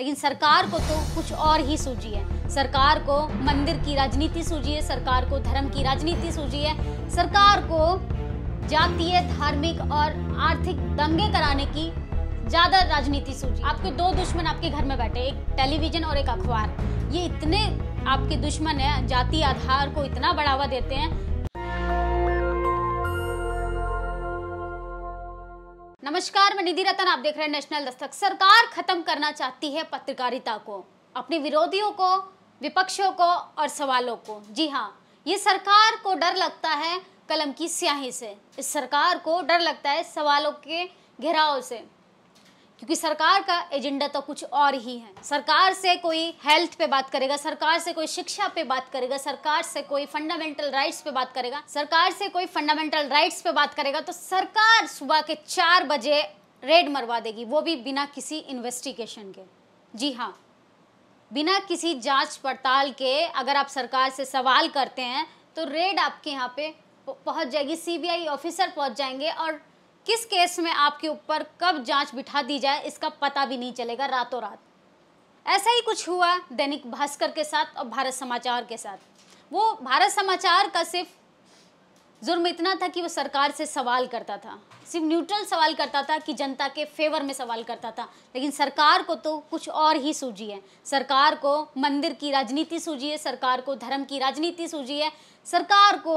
लेकिन सरकार को तो कुछ और ही सूझी है सरकार को मंदिर की राजनीति सूझी है सरकार को धर्म की राजनीति सूझी है सरकार को जातीय धार्मिक और आर्थिक दंगे कराने की ज्यादा राजनीति सूझी आपके दो दुश्मन आपके घर में बैठे एक टेलीविजन और एक अखबार ये इतने आपके दुश्मन है जाति आधार को इतना बढ़ावा देते हैं नमस्कार मैं निधि रतन आप देख रहे हैं नेशनल दस्तक सरकार खत्म करना चाहती है पत्रकारिता को अपने विरोधियों को विपक्षों को और सवालों को जी हाँ ये सरकार को डर लगता है कलम की स्याही से इस सरकार को डर लगता है सवालों के घेराव से क्योंकि सरकार का एजेंडा तो कुछ और ही है सरकार से कोई हेल्थ पे बात करेगा सरकार से कोई शिक्षा पे बात करेगा सरकार से कोई फंडामेंटल राइट्स पे बात करेगा सरकार से कोई फंडामेंटल राइट्स पे बात करेगा तो सरकार सुबह के चार बजे रेड मरवा देगी वो भी बिना किसी इन्वेस्टिगेशन के जी हाँ बिना किसी जांच पड़ताल के अगर आप सरकार से सवाल करते हैं तो रेड आपके यहाँ पे पहुंच जाएगी सीबीआई ऑफिसर पहुंच जाएंगे और किस केस में आपके ऊपर कब जांच बिठा दी जाए इसका पता भी नहीं चलेगा रातों रात ऐसा ही कुछ हुआ दैनिक भास्कर के साथ और भारत समाचार के साथ वो भारत समाचार का सिर्फ जुर्म इतना था कि वो सरकार से सवाल करता था सिर्फ न्यूट्रल सवाल करता था कि जनता के फेवर में सवाल करता था लेकिन सरकार को तो कुछ और ही सूझी है सरकार को मंदिर की राजनीति सूझी है सरकार को धर्म की राजनीति सूझी है सरकार को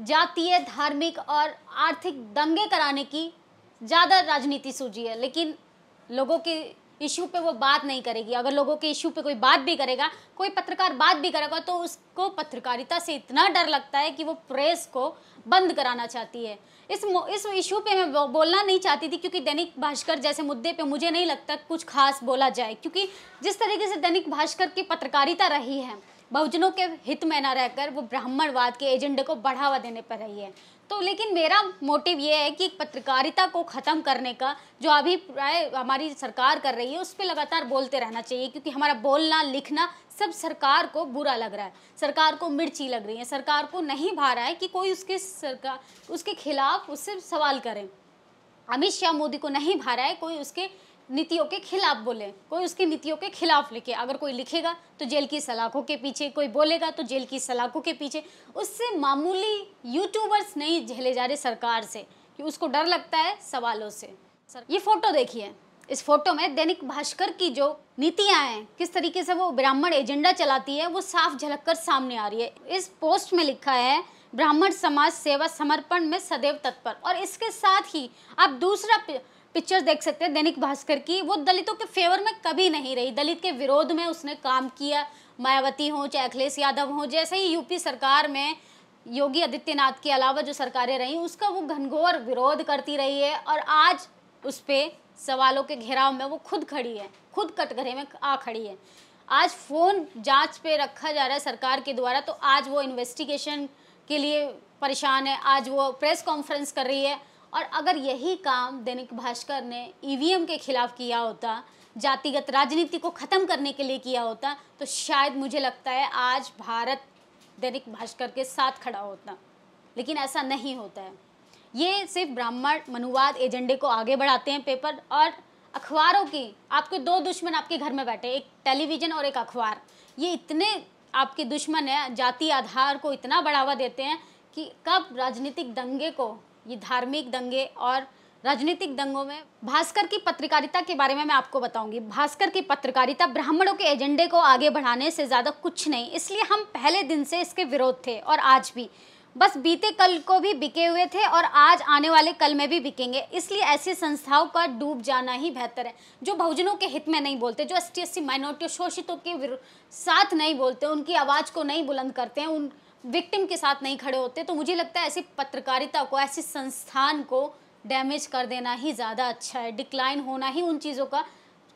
जातीय धार्मिक और आर्थिक दंगे कराने की ज़्यादा राजनीति सूझी है लेकिन लोगों के इशू पे वो बात नहीं करेगी अगर लोगों के इशू पे कोई बात भी करेगा कोई पत्रकार बात भी करेगा तो उसको पत्रकारिता से इतना डर लगता है कि वो प्रेस को बंद कराना चाहती है इस इस इशू पे मैं बोलना नहीं चाहती थी क्योंकि दैनिक भास्कर जैसे मुद्दे पे मुझे नहीं लगता कुछ खास बोला जाए क्योंकि जिस तरीके से दैनिक भास्कर की पत्रकारिता रही है बहुजनों के हित में ना रहकर वो ब्राह्मणवाद के एजेंडे को बढ़ावा देने पर रही है तो लेकिन मेरा मोटिव ये है कि पत्रकारिता को ख़त्म करने का जो अभी प्राय हमारी सरकार कर रही है उस पर लगातार बोलते रहना चाहिए क्योंकि हमारा बोलना लिखना सब सरकार को बुरा लग रहा है सरकार को मिर्ची लग रही है सरकार को नहीं भा रहा है कि कोई उसके सरकार उसके खिलाफ उससे सवाल करें अमित शाह मोदी को नहीं भा रहा है कोई उसके नीतियों के खिलाफ बोले कोई उसकी नीतियों के खिलाफ लिखे अगर कोई लिखेगा तो जेल की सलाखों के पीछे कोई बोलेगा तो जेल की सलाखों के पीछे उससे मामूली यूट्यूबर्स नहीं झेले जा रहे सरकार से कि उसको डर लगता है सवालों से सर ये फोटो देखिए इस फोटो में दैनिक भास्कर की जो नीतियां हैं किस तरीके से वो ब्राह्मण एजेंडा चलाती है वो साफ झलक कर सामने आ रही है इस पोस्ट में लिखा है ब्राह्मण समाज सेवा समर्पण में सदैव तत्पर और इसके साथ ही आप दूसरा पिक्चर देख सकते हैं दैनिक भास्कर की वो दलितों के फेवर में कभी नहीं रही दलित के विरोध में उसने काम किया मायावती हों चाहे अखिलेश यादव हों जैसे ही यूपी सरकार में योगी आदित्यनाथ के अलावा जो सरकारें रहीं उसका वो घनघोर विरोध करती रही है और आज उस पर सवालों के घेराव में वो खुद खड़ी है खुद कटघरे में आ खड़ी है आज फ़ोन जांच पे रखा जा रहा है सरकार के द्वारा तो आज वो इन्वेस्टिगेशन के लिए परेशान है आज वो प्रेस कॉन्फ्रेंस कर रही है और अगर यही काम दैनिक भास्कर ने ईवीएम e के खिलाफ किया होता जातिगत राजनीति को ख़त्म करने के लिए किया होता तो शायद मुझे लगता है आज भारत दैनिक भास्कर के साथ खड़ा होता लेकिन ऐसा नहीं होता है ये सिर्फ ब्राह्मण मनुवाद एजेंडे को आगे बढ़ाते हैं पेपर और अखबारों की आपके दो दुश्मन आपके घर में बैठे एक टेलीविज़न और एक अखबार ये इतने आपके दुश्मन हैं जाति आधार को इतना बढ़ावा देते हैं कि कब राजनीतिक दंगे को ये धार्मिक दंगे और राजनीतिक दंगों में भास्कर की पत्रकारिता के बारे में मैं आपको बताऊंगी भास्कर की पत्रकारिता ब्राह्मणों के एजेंडे को आगे बढ़ाने से ज़्यादा कुछ नहीं इसलिए हम पहले दिन से इसके विरोध थे और आज भी बस बीते कल को भी बिके हुए थे और आज आने वाले कल में भी बिकेंगे इसलिए ऐसी संस्थाओं का डूब जाना ही बेहतर है जो बहुजनों के हित में नहीं बोलते जो एस टी माइनॉरिटी शोषितों के साथ नहीं बोलते उनकी आवाज़ को नहीं बुलंद करते हैं उन विक्टिम के साथ नहीं खड़े होते तो मुझे लगता है ऐसी पत्रकारिता को ऐसे संस्थान को डैमेज कर देना ही ज़्यादा अच्छा है डिक्लाइन होना ही उन चीज़ों का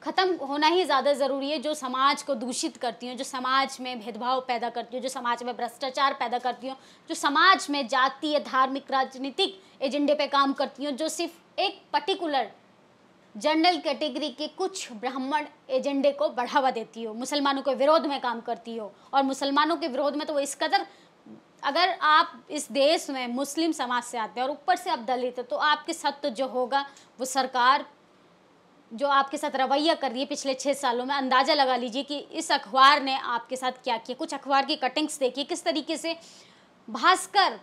ख़त्म होना ही ज़्यादा ज़रूरी है जो समाज को दूषित करती हूँ जो समाज में भेदभाव पैदा करती हूँ जो समाज में भ्रष्टाचार पैदा करती हूँ जो समाज में जातीय धार्मिक राजनीतिक एजेंडे पे काम करती हूँ जो सिर्फ एक पर्टिकुलर जनरल कैटेगरी के कुछ ब्राह्मण एजेंडे को बढ़ावा देती हो मुसलमानों के विरोध में काम करती हो और मुसलमानों के विरोध में तो वो इस कदर अगर आप इस देश में मुस्लिम समाज से आते हैं और ऊपर से आप दलित हैं तो आपके साथ तो जो होगा वो सरकार जो आपके साथ रवैया कर रही है पिछले छः सालों में अंदाज़ा लगा लीजिए कि इस अखबार ने आपके साथ क्या किया कुछ अखबार की कटिंग्स देखिए किस तरीके से भास्कर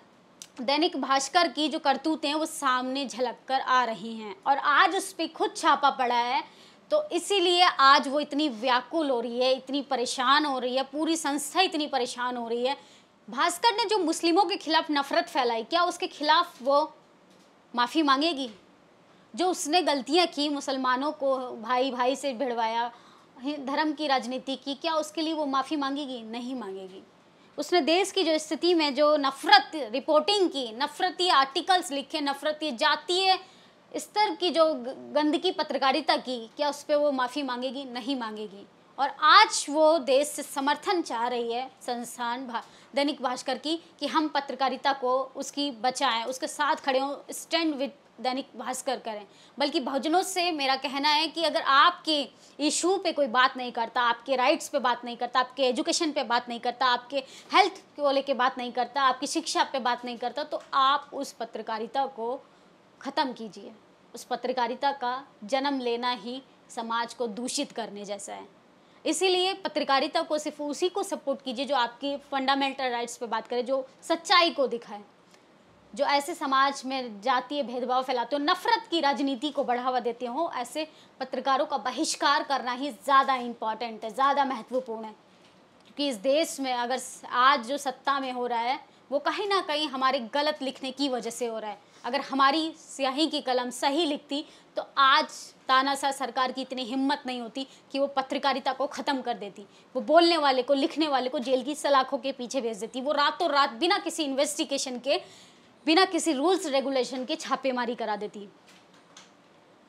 दैनिक भास्कर की जो करतूतें हैं वो सामने झलक कर आ रही हैं और आज उस पर खुद छापा पड़ा है तो इसीलिए आज वो इतनी व्याकुल हो रही है इतनी परेशान हो रही है पूरी संस्था इतनी परेशान हो रही है भास्कर ने जो मुस्लिमों के खिलाफ नफरत फैलाई क्या उसके खिलाफ वो माफ़ी मांगेगी जो उसने गलतियां की मुसलमानों को भाई भाई से भिड़वाया धर्म की राजनीति की क्या उसके लिए वो माफ़ी मांगेगी नहीं मांगेगी उसने देश की जो स्थिति में जो नफरत रिपोर्टिंग की नफरती आर्टिकल्स लिखे नफरती जातीय स्तर की जो गंदगी पत्रकारिता की क्या उस पर वो माफ़ी मांगेगी नहीं मांगेगी और आज वो देश से समर्थन चाह रही है संस्थान भा, दैनिक भास्कर की कि हम पत्रकारिता को उसकी बचाएं उसके साथ खड़े हों स्टैंड विद दैनिक भास्कर करें बल्कि बहुजनों से मेरा कहना है कि अगर आपके इशू पे कोई बात नहीं करता आपके राइट्स पे बात नहीं करता आपके एजुकेशन पे बात नहीं करता आपके हेल्थ को लेके बात नहीं करता आपकी शिक्षा पे बात नहीं करता तो आप उस पत्रकारिता को ख़त्म कीजिए उस पत्रकारिता का जन्म लेना ही समाज को दूषित करने जैसा है इसीलिए पत्रकारिता को सिर्फ उसी को सपोर्ट कीजिए जो आपकी फंडामेंटल राइट्स पे बात करे जो सच्चाई को दिखाए जो ऐसे समाज में जातीय भेदभाव फैलाते हो नफरत की राजनीति को बढ़ावा देते हो ऐसे पत्रकारों का बहिष्कार करना ही ज़्यादा इम्पॉर्टेंट है ज़्यादा महत्वपूर्ण है क्योंकि इस देश में अगर आज जो सत्ता में हो रहा है वो कहीं ना कहीं हमारे गलत लिखने की वजह से हो रहा है अगर हमारी स्याही की कलम सही लिखती तो आज तानाशाह सरकार की इतनी हिम्मत नहीं होती कि वो पत्रकारिता को ख़त्म कर देती वो बोलने वाले को लिखने वाले को जेल की सलाखों के पीछे भेज देती वो रातों रात बिना किसी इन्वेस्टिगेशन के बिना किसी रूल्स रेगुलेशन के छापेमारी करा देती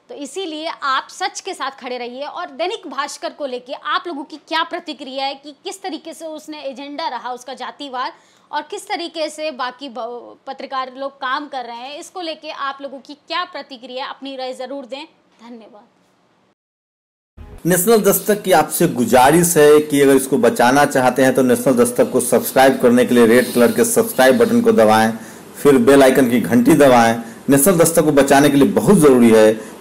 तो इसीलिए आप सच के साथ खड़े रहिए और दैनिक भास्कर को लेके आप लोगों की क्या प्रतिक्रिया है कि किस तरीके से उसने एजेंडा रहा उसका जातिवाद और किस तरीके से बाकी पत्रकार लोग काम कर रहे हैं इसको लेके आप लोगों की क्या प्रतिक्रिया अपनी राय ज़रूर दें धन्यवाद नेशनल दस्तक की आपसे गुजारिश है कि अगर इसको बचाना चाहते हैं तो नेशनल दस्तक को सब्सक्राइब करने के लिए रेड कलर के सब्सक्राइब बटन को दबाएं फिर बेल आइकन की घंटी दबाएं नेशनल दस्तक को बचाने के लिए बहुत ज़रूरी है